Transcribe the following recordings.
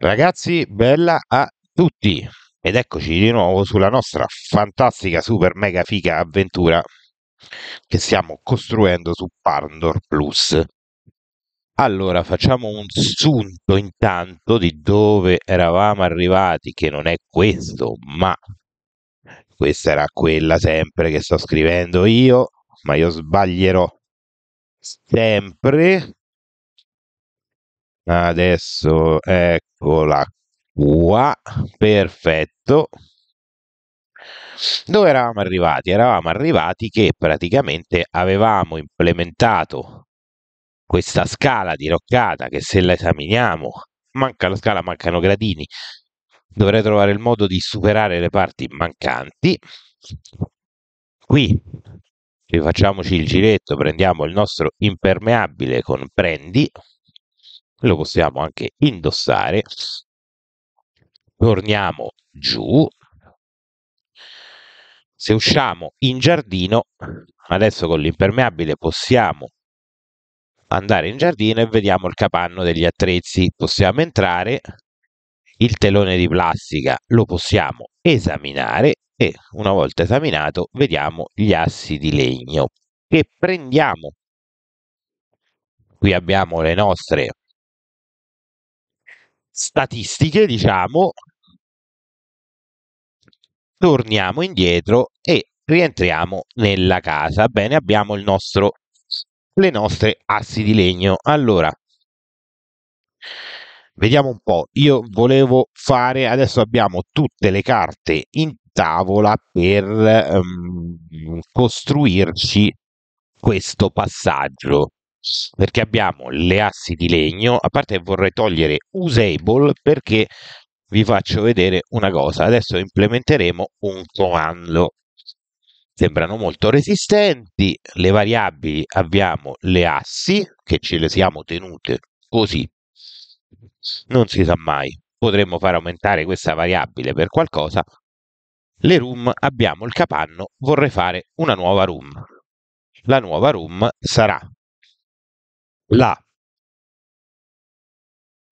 Ragazzi, bella a tutti ed eccoci di nuovo sulla nostra fantastica super mega figa avventura che stiamo costruendo su Pandor Plus. Allora, facciamo un sunto intanto di dove eravamo arrivati, che non è questo, ma questa era quella sempre che sto scrivendo io, ma io sbaglierò sempre Adesso eccola qua, perfetto. Dove eravamo arrivati? Eravamo arrivati che praticamente avevamo implementato questa scala diroccata che se la esaminiamo, manca la scala, mancano gradini, dovrei trovare il modo di superare le parti mancanti. Qui rifacciamoci il giretto, prendiamo il nostro impermeabile con prendi, lo possiamo anche indossare. Torniamo giù. Se usciamo in giardino, adesso con l'impermeabile possiamo andare in giardino e vediamo il capanno degli attrezzi. Possiamo entrare, il telone di plastica lo possiamo esaminare e una volta esaminato vediamo gli assi di legno che prendiamo. Qui abbiamo le nostre statistiche, diciamo, torniamo indietro e rientriamo nella casa. Bene, abbiamo il nostro, le nostre assi di legno. Allora, vediamo un po'. Io volevo fare, adesso abbiamo tutte le carte in tavola per um, costruirci questo passaggio perché abbiamo le assi di legno, a parte vorrei togliere usable perché vi faccio vedere una cosa, adesso implementeremo un comando. Sembrano molto resistenti, le variabili abbiamo le assi che ce le siamo tenute così, non si sa mai, potremmo far aumentare questa variabile per qualcosa. Le room abbiamo il capanno, vorrei fare una nuova room. La nuova room sarà la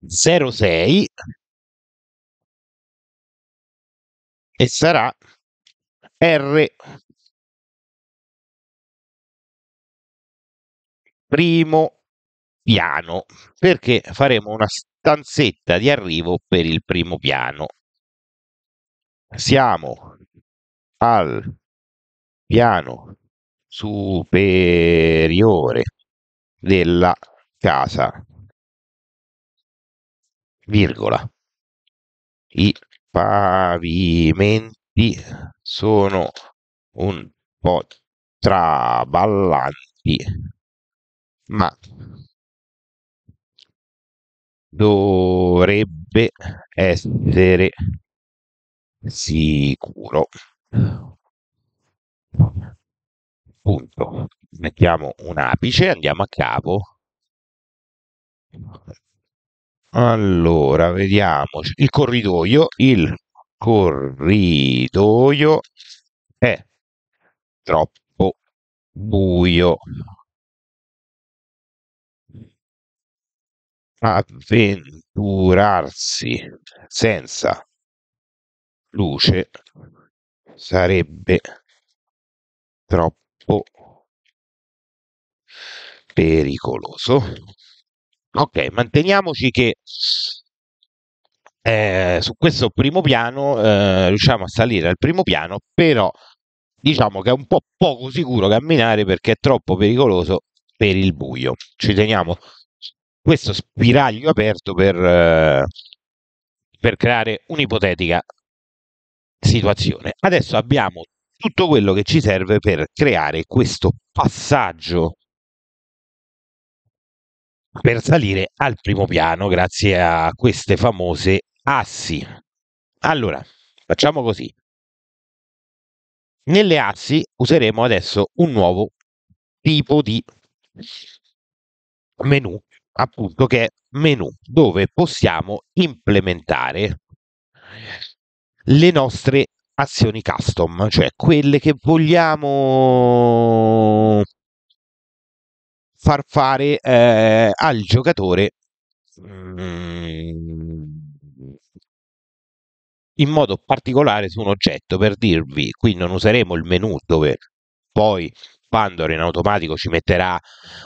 06 e sarà R primo piano perché faremo una stanzetta di arrivo per il primo piano. Siamo al piano superiore della casa, virgola. I pavimenti sono un po' traballanti, ma dovrebbe essere sicuro. Punto mettiamo un apice, e andiamo a capo. Allora, vediamo Il corridoio, il corridoio è troppo buio. Avventurarsi senza luce sarebbe troppo pericoloso. Ok, manteniamoci che eh, su questo primo piano eh, riusciamo a salire al primo piano, però diciamo che è un po' poco sicuro camminare perché è troppo pericoloso per il buio. Ci teniamo questo spiraglio aperto per, eh, per creare un'ipotetica situazione. Adesso abbiamo tutto quello che ci serve per creare questo passaggio per salire al primo piano grazie a queste famose assi. Allora, facciamo così. Nelle assi useremo adesso un nuovo tipo di menu, appunto che è menu, dove possiamo implementare le nostre azioni custom, cioè quelle che vogliamo far fare eh, al giocatore mm, in modo particolare su un oggetto per dirvi qui non useremo il menu dove poi Pandora in automatico ci metterà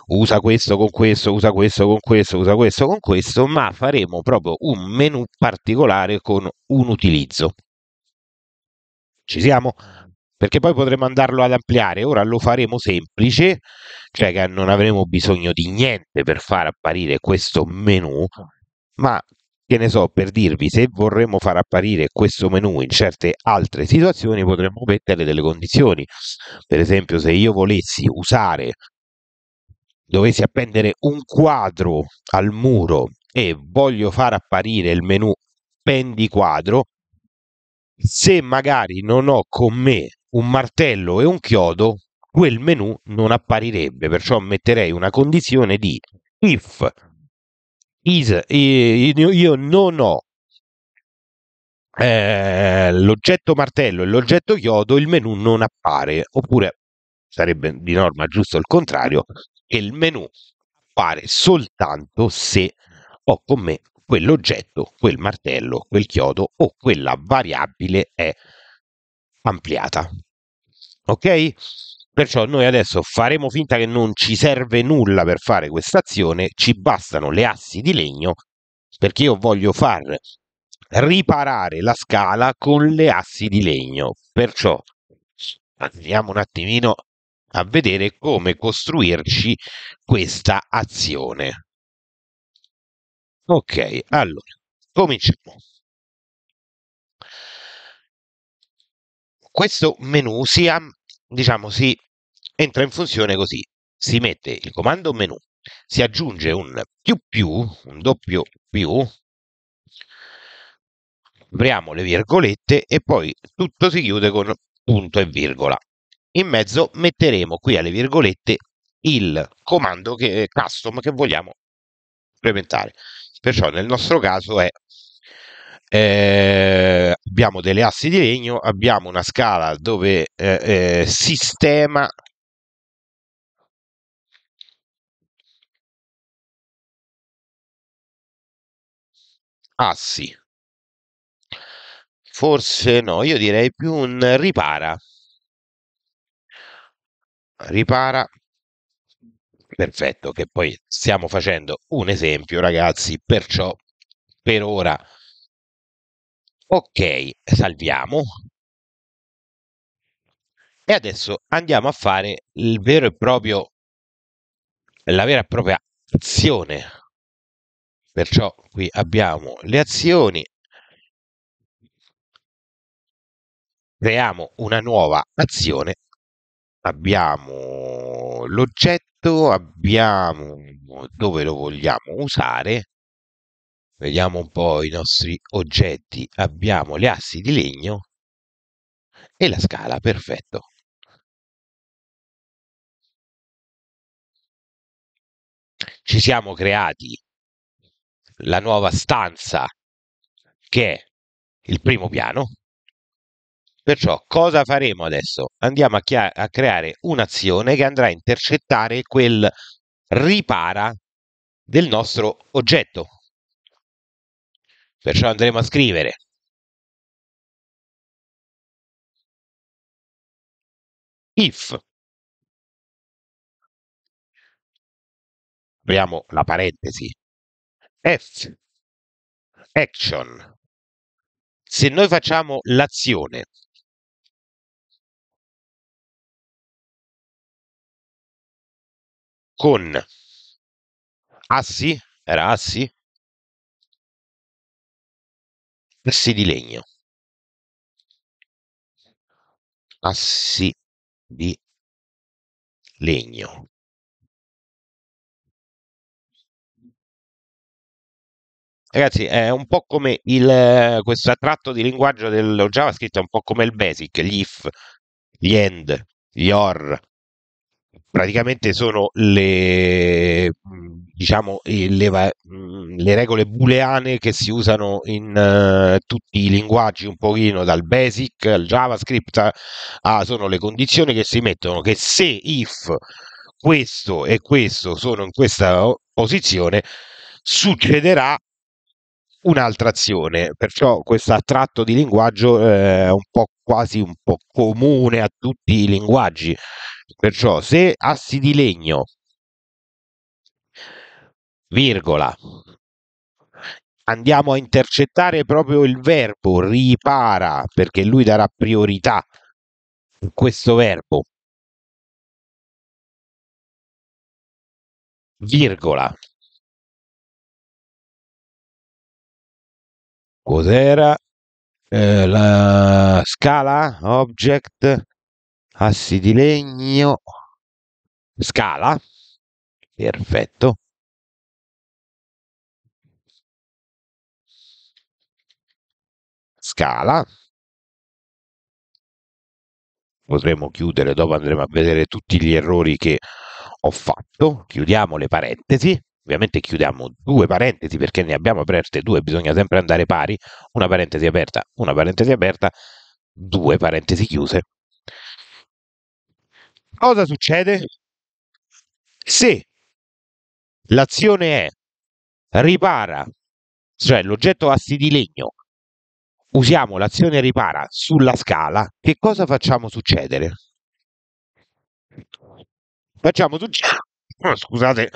usa questo con questo, usa questo con questo, usa questo con questo, ma faremo proprio un menu particolare con un utilizzo. Ci siamo? perché poi potremmo andarlo ad ampliare. Ora lo faremo semplice, cioè che non avremo bisogno di niente per far apparire questo menu, ma che ne so, per dirvi, se vorremmo far apparire questo menu in certe altre situazioni potremmo mettere delle condizioni. Per esempio, se io volessi usare, dovessi appendere un quadro al muro e voglio far apparire il menu pendi quadro, se magari non ho con me un martello e un chiodo, quel menu non apparirebbe. Perciò metterei una condizione di if is, io non ho eh, l'oggetto martello e l'oggetto chiodo, il menu non appare, oppure sarebbe di norma giusto il contrario, che il menu appare soltanto se ho con me quell'oggetto, quel martello, quel chiodo o quella variabile è ampliata. Ok? Perciò noi adesso faremo finta che non ci serve nulla per fare questa azione, ci bastano le assi di legno perché io voglio far riparare la scala con le assi di legno. Perciò andiamo un attimino a vedere come costruirci questa azione. Ok, allora, cominciamo. questo menu si, diciamo, si entra in funzione così. Si mette il comando menu, si aggiunge un più più, un doppio più, apriamo le virgolette e poi tutto si chiude con punto e virgola. In mezzo metteremo qui alle virgolette il comando che, custom che vogliamo implementare. Perciò nel nostro caso è eh, abbiamo delle assi di legno, abbiamo una scala dove eh, eh, sistema assi. Forse no, io direi più un ripara. Ripara. Perfetto, che poi stiamo facendo un esempio, ragazzi, perciò per ora Ok, salviamo. E adesso andiamo a fare il vero e proprio, la vera e propria azione. Perciò qui abbiamo le azioni. Creiamo una nuova azione. Abbiamo l'oggetto, abbiamo dove lo vogliamo usare Vediamo un po' i nostri oggetti. Abbiamo le assi di legno e la scala, perfetto. Ci siamo creati la nuova stanza che è il primo piano. Perciò cosa faremo adesso? Andiamo a, a creare un'azione che andrà a intercettare quel ripara del nostro oggetto, Perciò andremo a scrivere. If apriamo la parentesi F action se noi facciamo l'azione con assi, era assi, Assi di legno. Assi di legno. Ragazzi, è un po' come il, questo tratto di linguaggio del JavaScript, è un po' come il basic, gli if, gli end, gli or, praticamente sono le, mm, diciamo, le, mm, le regole booleane che si usano in uh, tutti i linguaggi un pochino dal basic al javascript a, sono le condizioni che si mettono che se if questo e questo sono in questa posizione succederà un'altra azione, perciò questo tratto di linguaggio eh, è un po' quasi un po' comune a tutti i linguaggi, perciò se assi di legno, virgola, andiamo a intercettare proprio il verbo ripara, perché lui darà priorità a questo verbo, virgola, Cos'era? Eh, la scala, object, assi di legno, scala. Perfetto. Scala. Potremmo chiudere, dopo andremo a vedere tutti gli errori che ho fatto. Chiudiamo le parentesi ovviamente chiudiamo due parentesi perché ne abbiamo aperte due, bisogna sempre andare pari, una parentesi aperta, una parentesi aperta, due parentesi chiuse. Cosa succede? Se l'azione è ripara, cioè l'oggetto assi di legno, usiamo l'azione ripara sulla scala, che cosa facciamo succedere? Facciamo succedere, scusate,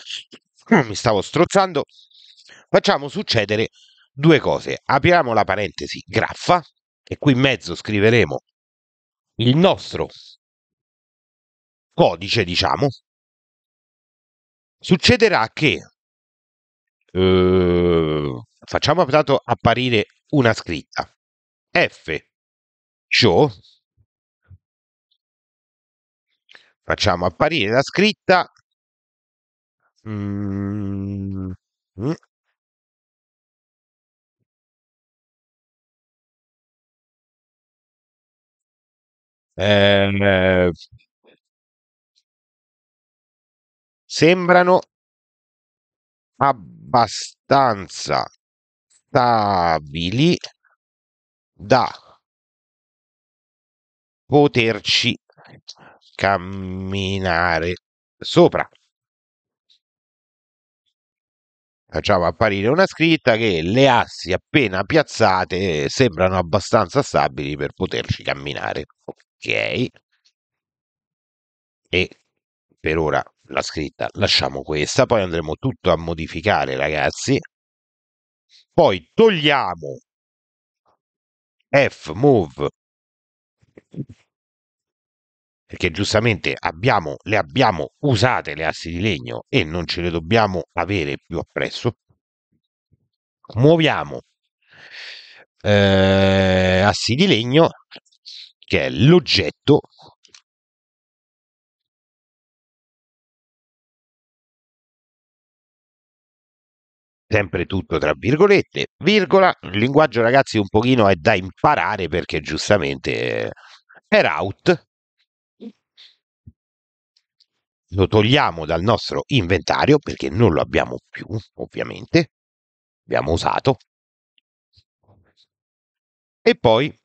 mi stavo strozzando, facciamo succedere due cose. Apriamo la parentesi graffa e qui in mezzo scriveremo il nostro codice, diciamo. Succederà che eh, facciamo apparire una scritta F show facciamo apparire la scritta Mhmm, mh. Eh, sembrano abbastanza stabili da poterci camminare sopra. facciamo apparire una scritta che le assi appena piazzate sembrano abbastanza stabili per poterci camminare. Ok. E per ora la scritta lasciamo questa, poi andremo tutto a modificare ragazzi. Poi togliamo F move perché giustamente abbiamo, le abbiamo usate le assi di legno e non ce le dobbiamo avere più appresso, muoviamo eh, assi di legno, che è l'oggetto sempre tutto tra virgolette, virgola, il linguaggio ragazzi un pochino è da imparare perché giustamente è out lo togliamo dal nostro inventario perché non lo abbiamo più, ovviamente, abbiamo usato. E poi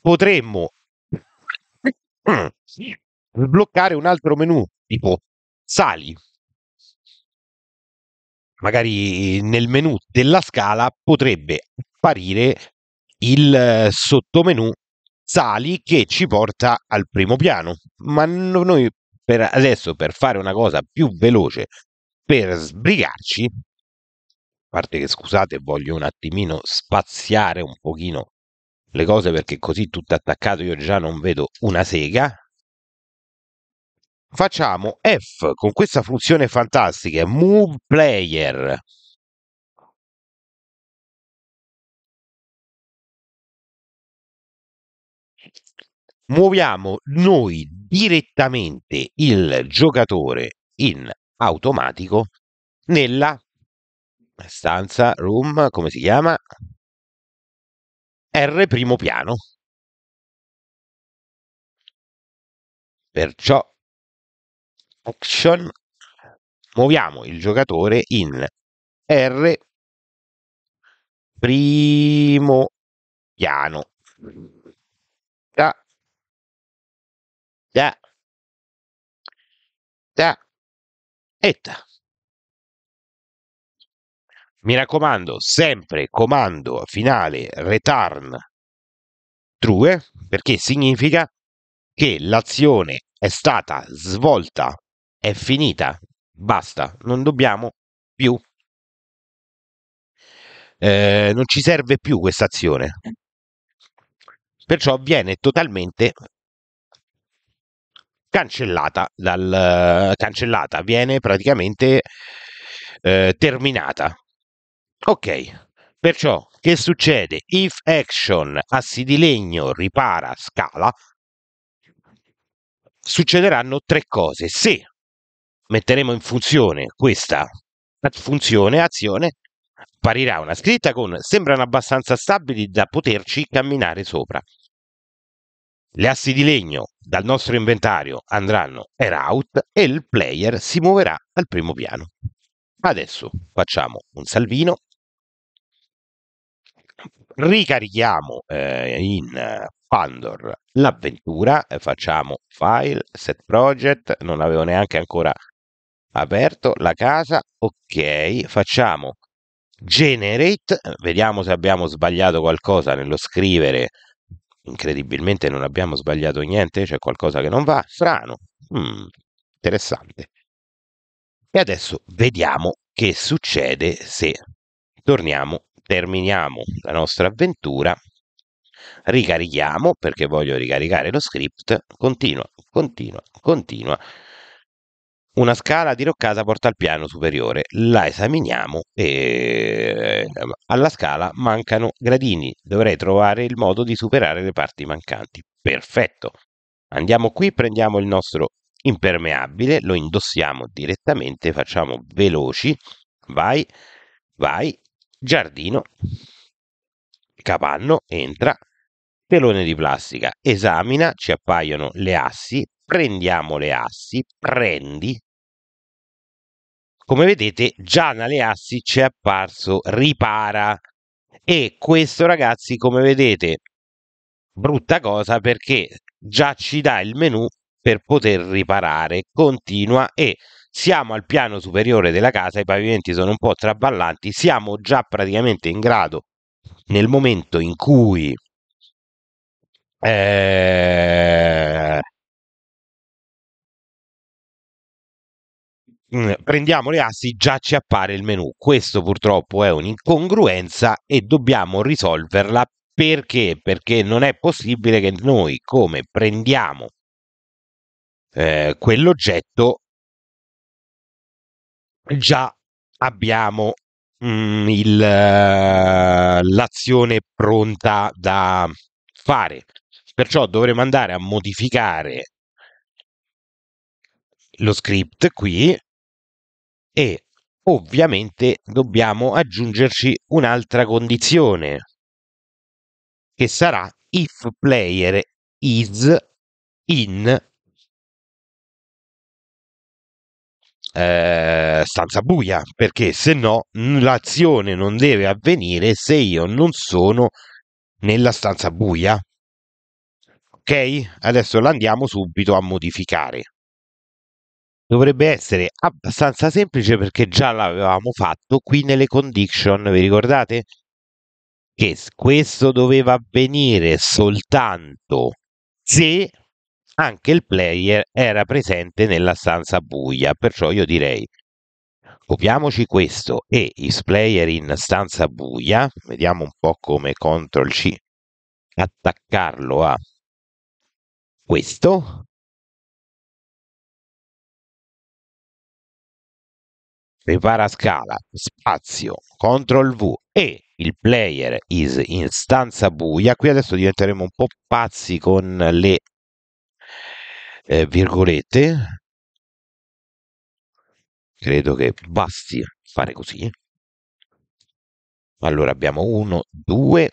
potremmo sbloccare un altro menu tipo sali. Magari nel menu della scala potrebbe apparire il sottomenu Sali che ci porta al primo piano. Ma noi per adesso per fare una cosa più veloce, per sbrigarci, a parte che scusate, voglio un attimino spaziare un pochino le cose perché così tutto attaccato io già non vedo una sega. Facciamo F con questa funzione fantastica, move player muoviamo noi direttamente il giocatore in automatico nella stanza room, come si chiama? R primo piano. Perciò action muoviamo il giocatore in R primo piano. Da. Da. Etta. Mi raccomando, sempre comando finale return true, perché significa che l'azione è stata svolta, è finita, basta, non dobbiamo più. Eh, non ci serve più questa azione. Perciò viene totalmente cancellata, dal, eh, cancellata viene praticamente eh, terminata. Ok, perciò che succede? If action assi di legno ripara scala, succederanno tre cose. Se metteremo in funzione questa funzione, azione, apparirà una scritta con sembrano abbastanza stabili da poterci camminare sopra. Le assi di legno dal nostro inventario andranno air out e il player si muoverà al primo piano. Adesso facciamo un salvino, ricarichiamo eh, in Pandor l'avventura, eh, facciamo file, set project, non avevo neanche ancora aperto la casa, ok, facciamo generate, vediamo se abbiamo sbagliato qualcosa nello scrivere incredibilmente non abbiamo sbagliato niente, c'è qualcosa che non va, strano, mm, interessante. E adesso vediamo che succede se torniamo, terminiamo la nostra avventura, ricarichiamo perché voglio ricaricare lo script, continua, continua, continua. Una scala diroccata porta al piano superiore, la esaminiamo e ehm, alla scala mancano gradini, dovrei trovare il modo di superare le parti mancanti. Perfetto. Andiamo qui, prendiamo il nostro impermeabile, lo indossiamo direttamente, facciamo veloci, vai, vai, giardino, capanno, entra, telone di plastica, esamina, ci appaiono le assi, prendiamo le assi, prendi, come vedete, Gian assi ci è apparso ripara e questo ragazzi, come vedete, brutta cosa perché già ci dà il menu per poter riparare. Continua e siamo al piano superiore della casa, i pavimenti sono un po' traballanti, siamo già praticamente in grado nel momento in cui eh, Mm, prendiamo le assi già ci appare il menu. Questo purtroppo è un'incongruenza e dobbiamo risolverla perché? Perché non è possibile che noi come prendiamo eh, quell'oggetto già abbiamo mm, il, eh, l'azione pronta da fare. Perciò dovremo andare a modificare lo script qui e ovviamente dobbiamo aggiungerci un'altra condizione che sarà if player is in eh, stanza buia perché se no l'azione non deve avvenire se io non sono nella stanza buia ok adesso l'andiamo subito a modificare dovrebbe essere abbastanza semplice perché già l'avevamo fatto qui nelle condition, vi ricordate? Che questo doveva avvenire soltanto se anche il player era presente nella stanza buia, perciò io direi copiamoci questo e player in stanza buia, vediamo un po' come CTRL C attaccarlo a questo Prepara scala, spazio, CTRL V e il player is in stanza buia. Qui adesso diventeremo un po' pazzi con le eh, virgolette. Credo che basti fare così. Allora abbiamo 1, 2,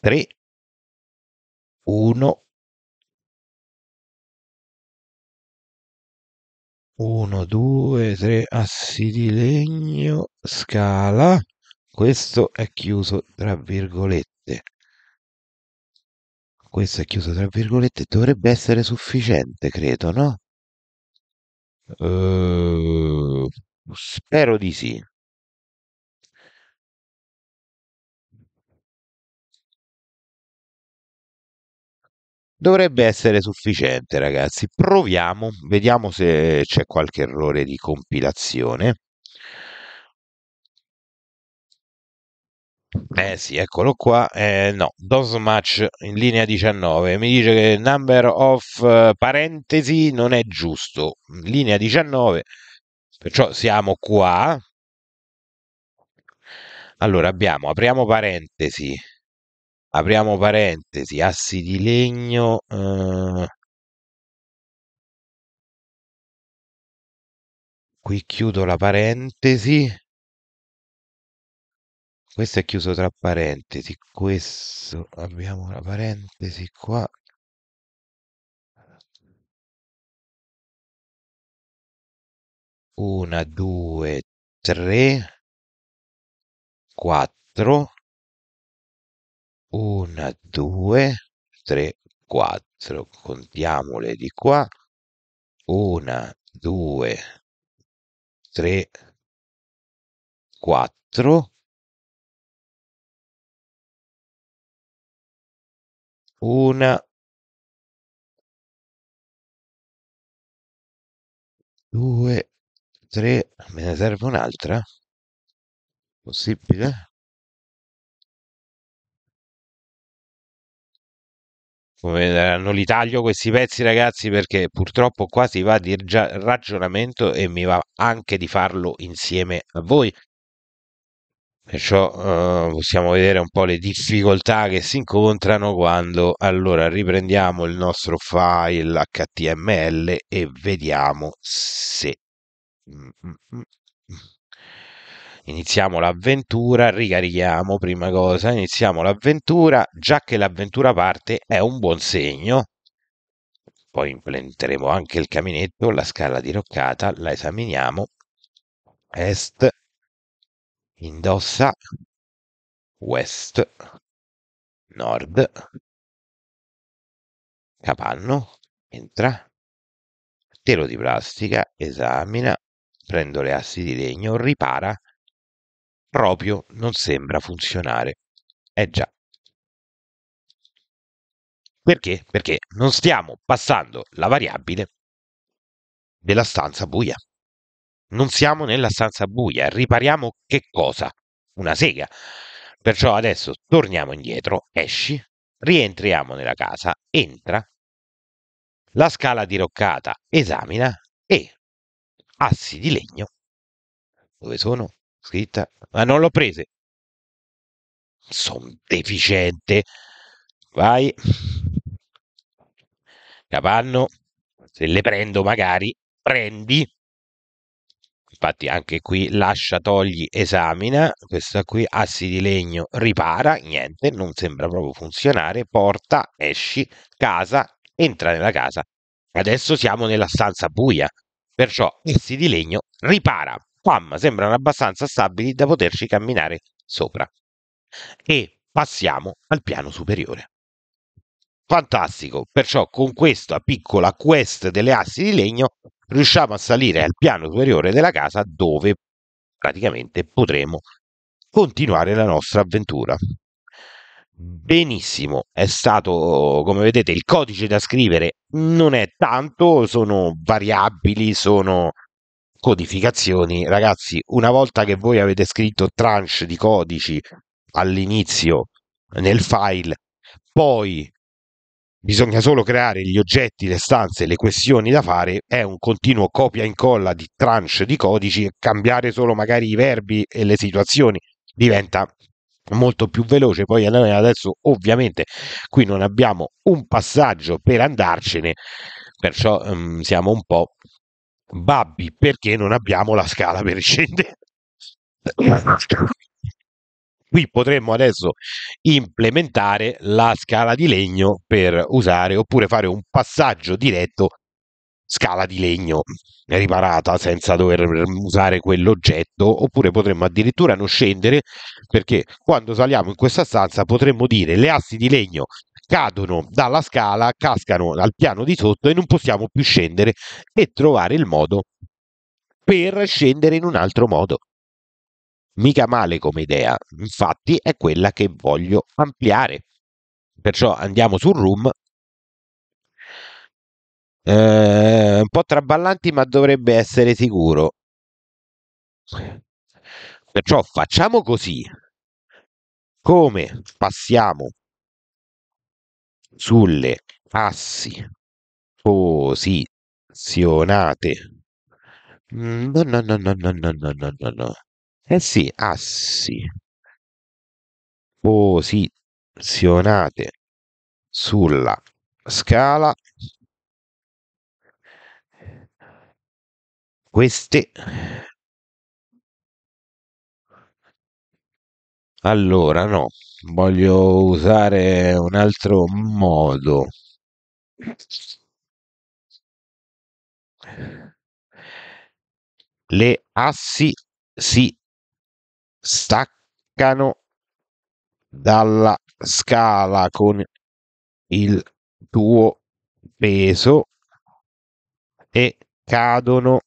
3, 1, 1, 2, 3, assi di legno, scala, questo è chiuso tra virgolette, questo è chiuso tra virgolette, dovrebbe essere sufficiente, credo, no? Uh, spero di sì. Dovrebbe essere sufficiente, ragazzi. Proviamo, vediamo se c'è qualche errore di compilazione. Eh sì, eccolo qua. Eh, no, DOS match in linea 19. Mi dice che il number of eh, parentesi non è giusto. Linea 19. Perciò siamo qua. Allora abbiamo, apriamo parentesi apriamo parentesi, assi di legno, eh, qui chiudo la parentesi, questo è chiuso tra parentesi, questo abbiamo la parentesi qua. Una, due, tre, quattro. 1, 2, 3, 4, contiamole di qua, 1, 2, 3, 4, una due tre me ne serve un'altra? Possibile? vedranno eh, li taglio questi pezzi ragazzi perché purtroppo qua si va di ragionamento e mi va anche di farlo insieme a voi perciò eh, possiamo vedere un po' le difficoltà che si incontrano quando allora riprendiamo il nostro file html e vediamo se mm, mm, mm, iniziamo l'avventura, ricarichiamo prima cosa, iniziamo l'avventura, già che l'avventura parte è un buon segno. Poi implementeremo anche il caminetto, la scala diroccata, la esaminiamo. Est, indossa, west, nord, capanno, entra, telo di plastica, esamina, prendo le assi di legno, ripara, proprio non sembra funzionare. Eh già. Perché? Perché non stiamo passando la variabile della stanza buia. Non siamo nella stanza buia, ripariamo che cosa? Una sega. Perciò adesso torniamo indietro, esci, rientriamo nella casa, entra, la scala diroccata, esamina e assi di legno. Dove sono? scritta, ma non l'ho prese. Sono deficiente. Vai. Capanno, se le prendo magari, prendi. Infatti anche qui lascia, togli, esamina. Questa qui, assi di legno, ripara, niente, non sembra proprio funzionare. Porta, esci, casa, entra nella casa. Adesso siamo nella stanza buia, perciò assi di legno, ripara. Quam sembrano abbastanza stabili da poterci camminare sopra. E passiamo al piano superiore. Fantastico, perciò con questa piccola quest delle assi di legno riusciamo a salire al piano superiore della casa dove praticamente potremo continuare la nostra avventura. Benissimo, è stato, come vedete, il codice da scrivere non è tanto, sono variabili, sono codificazioni, ragazzi, una volta che voi avete scritto tranche di codici all'inizio nel file, poi bisogna solo creare gli oggetti, le stanze, le questioni da fare, è un continuo copia e incolla di tranche di codici, cambiare solo magari i verbi e le situazioni diventa molto più veloce. Poi noi adesso ovviamente qui non abbiamo un passaggio per andarcene, perciò um, siamo un po' Babbi, perché non abbiamo la scala per scendere. Qui potremmo adesso implementare la scala di legno per usare oppure fare un passaggio diretto scala di legno riparata senza dover usare quell'oggetto oppure potremmo addirittura non scendere perché quando saliamo in questa stanza potremmo dire le assi di legno cadono dalla scala, cascano al piano di sotto e non possiamo più scendere e trovare il modo per scendere in un altro modo. Mica male come idea, infatti è quella che voglio ampliare. Perciò andiamo sul room. Eh, un po' traballanti, ma dovrebbe essere sicuro. Perciò facciamo così. Come passiamo sulle assi posizionate. Mm, no, no, no, no, no, no, no, no, no. Eh sì, assi posizionate sulla scala. Queste Allora, no, voglio usare un altro modo. Le assi si staccano dalla scala con il tuo peso e cadono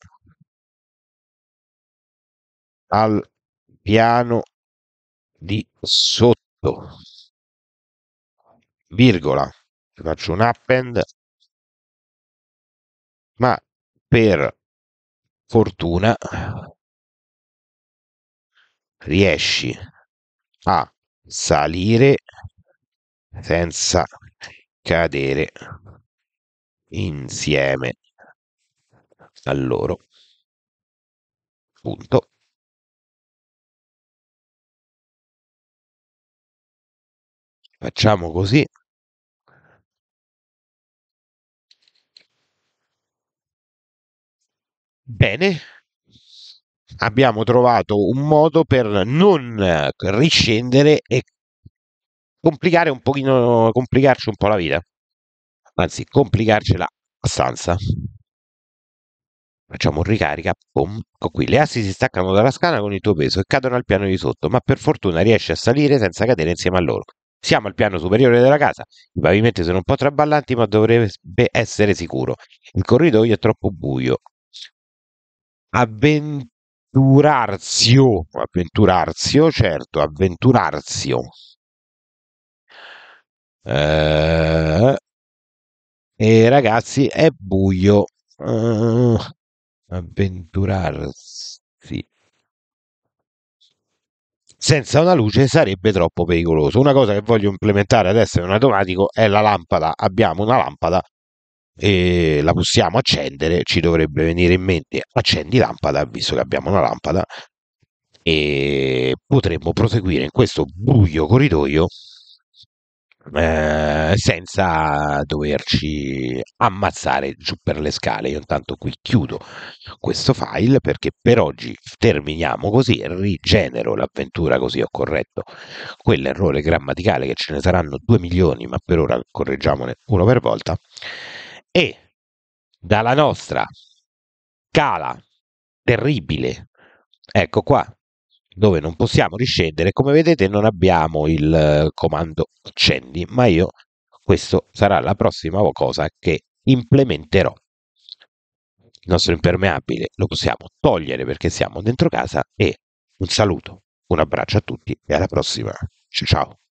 al piano di sotto, virgola, faccio un append, ma per fortuna riesci a salire senza cadere insieme a loro. Punto. Facciamo così. Bene, abbiamo trovato un modo per non riscendere e complicare un pochino, complicarci un po' la vita, anzi complicarcela abbastanza. Facciamo un ricarica, boom, ecco qui, le assi si staccano dalla scala con il tuo peso e cadono al piano di sotto, ma per fortuna riesci a salire senza cadere insieme a loro. Siamo al piano superiore della casa, i pavimenti sono un po' traballanti ma dovrebbe essere sicuro. Il corridoio è troppo buio. Avventurarsi, oh, avventurarsi, oh, certo, avventurarsi. Oh. Eh, e ragazzi, è buio. Uh, avventurarsi senza una luce sarebbe troppo pericoloso. Una cosa che voglio implementare adesso in automatico è la lampada. Abbiamo una lampada e la possiamo accendere, ci dovrebbe venire in mente accendi lampada, visto che abbiamo una lampada e potremmo proseguire in questo buio corridoio eh, senza doverci ammazzare giù per le scale. Io intanto qui chiudo questo file perché per oggi terminiamo così, rigenero l'avventura così ho corretto quell'errore grammaticale che ce ne saranno 2 milioni, ma per ora correggiamone uno per volta. E dalla nostra cala terribile, ecco qua, dove non possiamo riscendere. Come vedete non abbiamo il eh, comando accendi, ma io questo sarà la prossima cosa che implementerò. Il nostro impermeabile lo possiamo togliere perché siamo dentro casa e un saluto, un abbraccio a tutti e alla prossima. Ciao ciao.